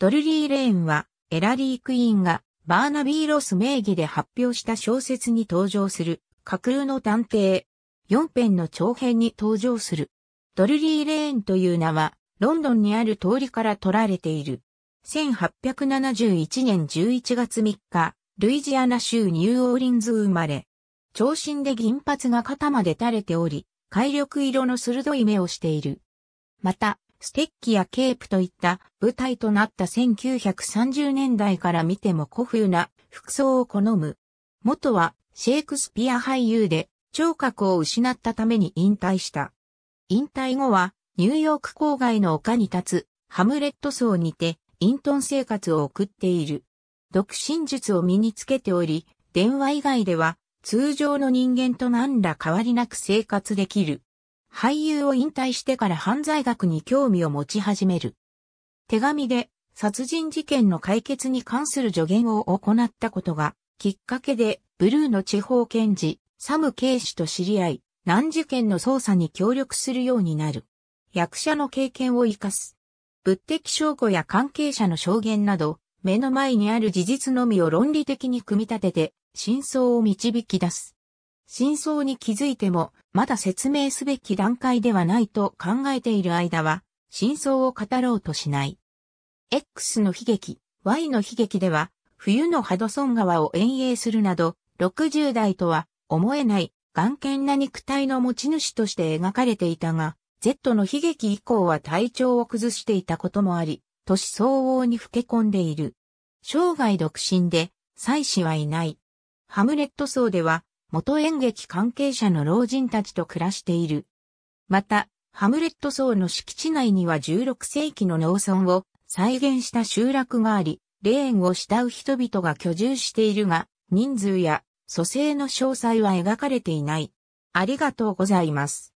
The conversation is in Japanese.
ドルリー・レーンは、エラリー・クイーンが、バーナビー・ロス名義で発表した小説に登場する、架空の探偵。4編の長編に登場する。ドルリー・レーンという名は、ロンドンにある通りから取られている。1871年11月3日、ルイジアナ州ニューオーリンズ生まれ。長身で銀髪が肩まで垂れており、海緑色の鋭い目をしている。また、ステッキやケープといった舞台となった1930年代から見ても古風な服装を好む。元はシェイクスピア俳優で聴覚を失ったために引退した。引退後はニューヨーク郊外の丘に立つハムレット層にて隠遁生活を送っている。独身術を身につけており、電話以外では通常の人間と何ら変わりなく生活できる。俳優を引退してから犯罪学に興味を持ち始める。手紙で殺人事件の解決に関する助言を行ったことがきっかけでブルーの地方検事サム警視と知り合い難事件の捜査に協力するようになる。役者の経験を活かす。物的証拠や関係者の証言など目の前にある事実のみを論理的に組み立てて真相を導き出す。真相に気づいても、まだ説明すべき段階ではないと考えている間は、真相を語ろうとしない。X の悲劇、Y の悲劇では、冬のハドソン川を遠泳するなど、60代とは思えない眼見な肉体の持ち主として描かれていたが、Z の悲劇以降は体調を崩していたこともあり、年相応に老け込んでいる。生涯独身で、妻子はいない。ハムレット層では、元演劇関係者の老人たちと暮らしている。また、ハムレット層の敷地内には16世紀の農村を再現した集落があり、霊園を慕う人々が居住しているが、人数や蘇生の詳細は描かれていない。ありがとうございます。